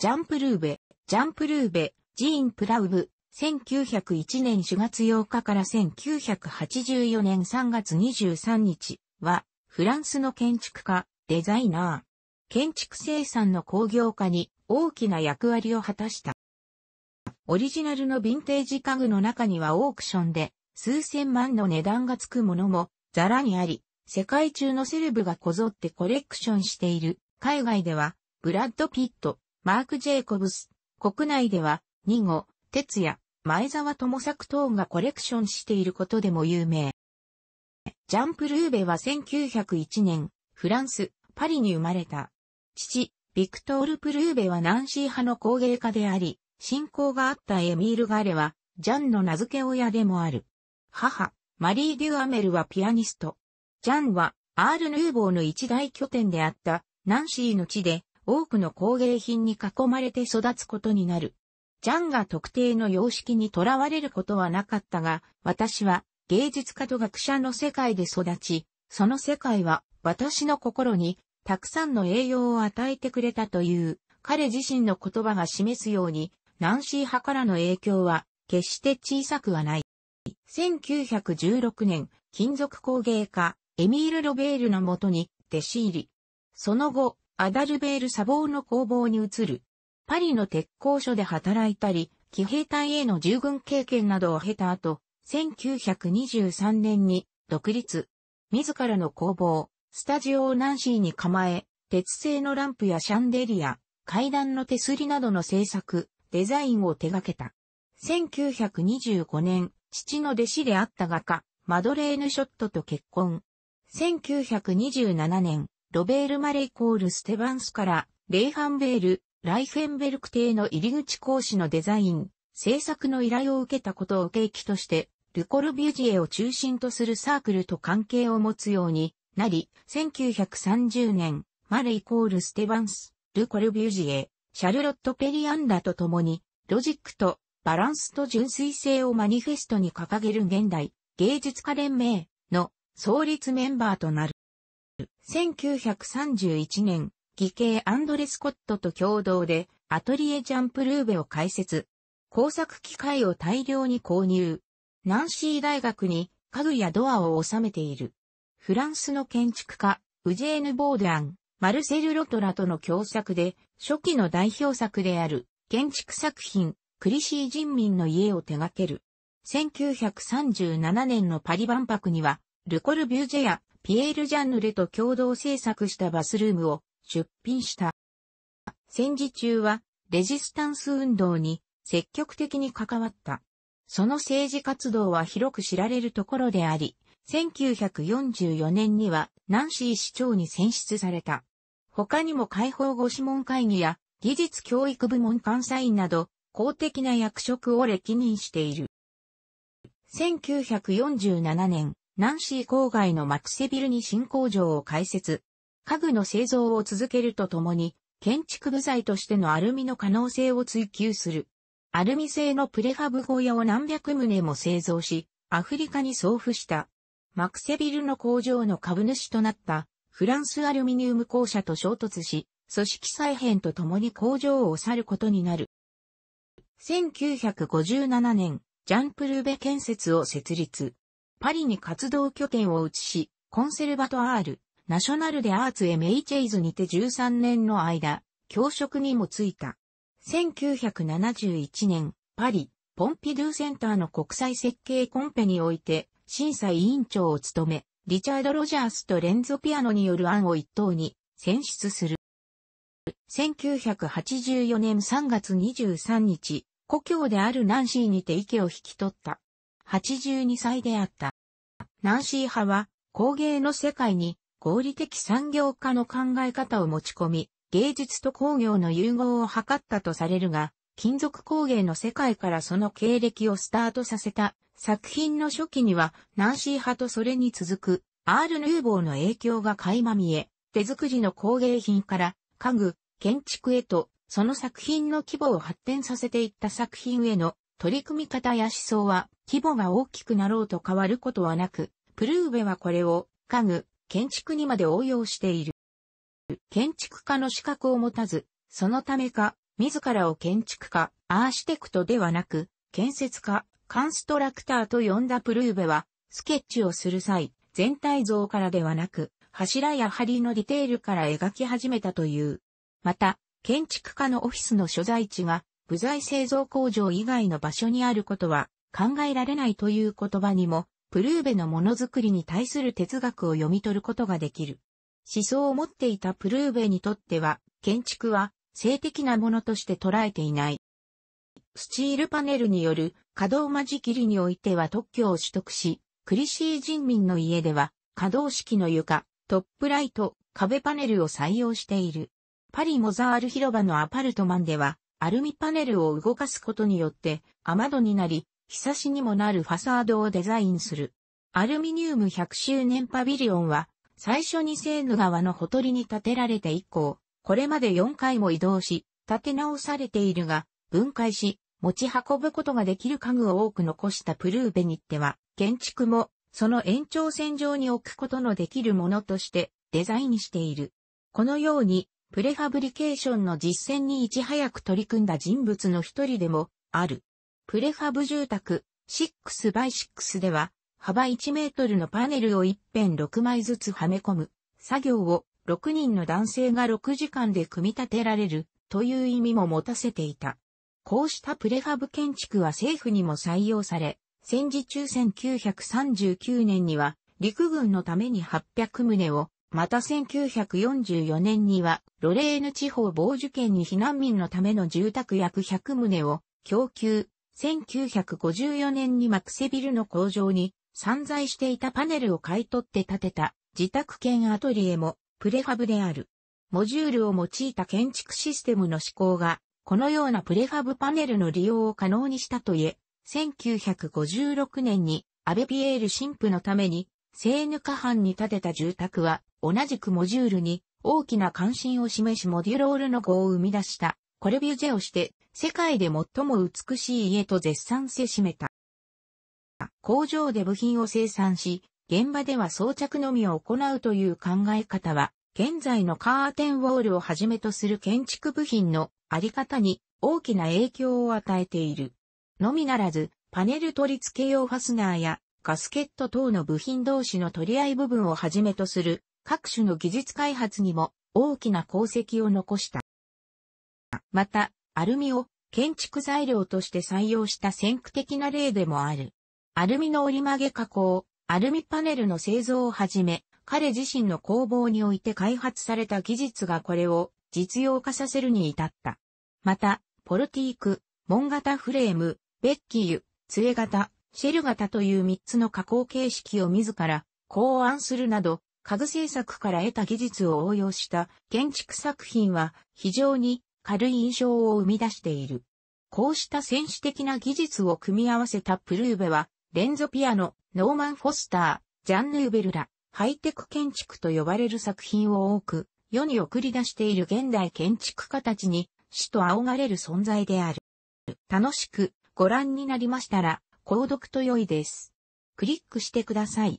ジャンプルーベ、ジャンプルーベ、ジーン・プラウブ、1901年4月8日から1984年3月23日は、フランスの建築家、デザイナー、建築生産の工業化に大きな役割を果たした。オリジナルのヴィンテージ家具の中にはオークションで数千万の値段がつくものもザラにあり、世界中のセレブがこぞってコレクションしている。海外では、ブラッド・ピット、マーク・ジェイコブス、国内では、二号、哲也、前澤智作等がコレクションしていることでも有名。ジャンプ・ルーベは1901年、フランス、パリに生まれた。父、ビクトール・プルーベはナンシー派の工芸家であり、親交があったエミール・ガレは、ジャンの名付け親でもある。母、マリー・デュアメルはピアニスト。ジャンは、アール・ヌーボーの一大拠点であった、ナンシーの地で、多くの工芸品に囲まれて育つことになる。ジャンが特定の様式にとらわれることはなかったが、私は芸術家と学者の世界で育ち、その世界は私の心にたくさんの栄養を与えてくれたという彼自身の言葉が示すように、ナンシー派からの影響は決して小さくはない。1916年、金属工芸家、エミール・ロベールのもとに弟子入り。その後、アダルベール砂防の工房に移る。パリの鉄工所で働いたり、騎兵隊への従軍経験などを経た後、1923年に独立。自らの工房、スタジオをナンシーに構え、鉄製のランプやシャンデリア、階段の手すりなどの製作、デザインを手掛けた。1925年、父の弟子であった画家、マドレーヌ・ショットと結婚。1927年、ロベール・マレイコール・ステバンスから、レイハンベール、ライフェンベルク邸の入り口講師のデザイン、制作の依頼を受けたことを契機として、ルコルビュジエを中心とするサークルと関係を持つようになり、1930年、マレイコール・ステバンス、ルコルビュジエ、シャルロット・ペリアンラと共に、ロジックとバランスと純粋性をマニフェストに掲げる現代芸術家連盟の創立メンバーとなる。1931年、義兄アンドレ・スコットと共同でアトリエジャンプルーベを開設。工作機械を大量に購入。ナンシー大学に家具やドアを収めている。フランスの建築家、ウジェーヌ・ボーアン、マルセル・ロトラとの共作で、初期の代表作である、建築作品、クリシー人民の家を手掛ける。1937年のパリ万博には、ルコル・ビュージェやピエール・ジャンヌレと共同制作したバスルームを出品した。戦時中はレジスタンス運動に積極的に関わった。その政治活動は広く知られるところであり、1944年にはナンシー市長に選出された。他にも解放後諮問会議や技術教育部門監査員など公的な役職を歴任している。1947年、ナンシー郊外のマクセビルに新工場を開設。家具の製造を続けるとともに、建築部材としてのアルミの可能性を追求する。アルミ製のプレファブ小屋を何百棟も製造し、アフリカに送付した。マクセビルの工場の株主となったフランスアルミニウム公社と衝突し、組織再編とともに工場を去ることになる。1957年、ジャンプルーベ建設を設立。パリに活動拠点を移し、コンセルバトアール、ナショナルでアーツエメイチェイズにて13年の間、教職にもついた。1971年、パリ、ポンピドゥセンターの国際設計コンペにおいて、審査委員長を務め、リチャード・ロジャースとレンゾピアノによる案を一等に選出する。1984年3月23日、故郷であるナンシーにて池を引き取った。82歳であった。ナンシー派は工芸の世界に合理的産業化の考え方を持ち込み、芸術と工業の融合を図ったとされるが、金属工芸の世界からその経歴をスタートさせた作品の初期には、ナンシー派とそれに続く、アール・ヌーボーの影響が垣間見え、手作りの工芸品から家具、建築へと、その作品の規模を発展させていった作品への取り組み方や思想は、規模が大きくなろうと変わることはなく、プルーベはこれを家具、建築にまで応用している。建築家の資格を持たず、そのためか、自らを建築家、アーシテクトではなく、建設家、カンストラクターと呼んだプルーベは、スケッチをする際、全体像からではなく、柱や梁のディテールから描き始めたという。また、建築家のオフィスの所在地が、部材製造工場以外の場所にあることは、考えられないという言葉にも、プルーベのものづくりに対する哲学を読み取ることができる。思想を持っていたプルーベにとっては、建築は性的なものとして捉えていない。スチールパネルによる稼働間仕切りにおいては特許を取得し、クリシー人民の家では稼働式の床、トップライト、壁パネルを採用している。パリモザール広場のアパルトマンでは、アルミパネルを動かすことによって雨戸になり、久しにもなるファサードをデザインする。アルミニウム100周年パビリオンは、最初にセーヌ川のほとりに建てられて以降、これまで4回も移動し、建て直されているが、分解し、持ち運ぶことができる家具を多く残したプルーベニッテは、建築も、その延長線上に置くことのできるものとしてデザインしている。このように、プレファブリケーションの実践にいち早く取り組んだ人物の一人でもある。プレファブ住宅 6x6 では、幅1メートルのパネルを一辺6枚ずつはめ込む作業を6人の男性が6時間で組み立てられるという意味も持たせていた。こうしたプレファブ建築は政府にも採用され、戦時中1939年には陸軍のために800棟を、また1944年にはロレーヌ地方防受圏に避難民のための住宅約100棟を供給、1954年にマクセビルの工場に散在していたパネルを買い取って建てた自宅兼アトリエもプレファブである。モジュールを用いた建築システムの施行が、このようなプレファブパネルの利用を可能にしたといえ、1956年にアベピエール神父のために、セーヌ下半に建てた住宅は、同じくモジュールに大きな関心を示しモデュロールの語を生み出した、コルビュジェをして、世界で最も美しい家と絶賛せしめた。工場で部品を生産し、現場では装着のみを行うという考え方は、現在のカーテンウォールをはじめとする建築部品のあり方に大きな影響を与えている。のみならず、パネル取り付け用ファスナーやガスケット等の部品同士の取り合い部分をはじめとする各種の技術開発にも大きな功績を残した。また、アルミを建築材料として採用した先駆的な例でもある。アルミの折り曲げ加工、アルミパネルの製造をはじめ、彼自身の工房において開発された技術がこれを実用化させるに至った。また、ポルティーク、門型フレーム、ベッキー、杖型、シェル型という3つの加工形式を自ら考案するなど、家具製作から得た技術を応用した建築作品は非常に軽い印象を生み出している。こうした選手的な技術を組み合わせたプルーベは、レンゾピアノ、ノーマン・フォスター、ジャン・ヌーベルら、ハイテク建築と呼ばれる作品を多く、世に送り出している現代建築家たちに、死と仰がれる存在である。楽しくご覧になりましたら、購読と良いです。クリックしてください。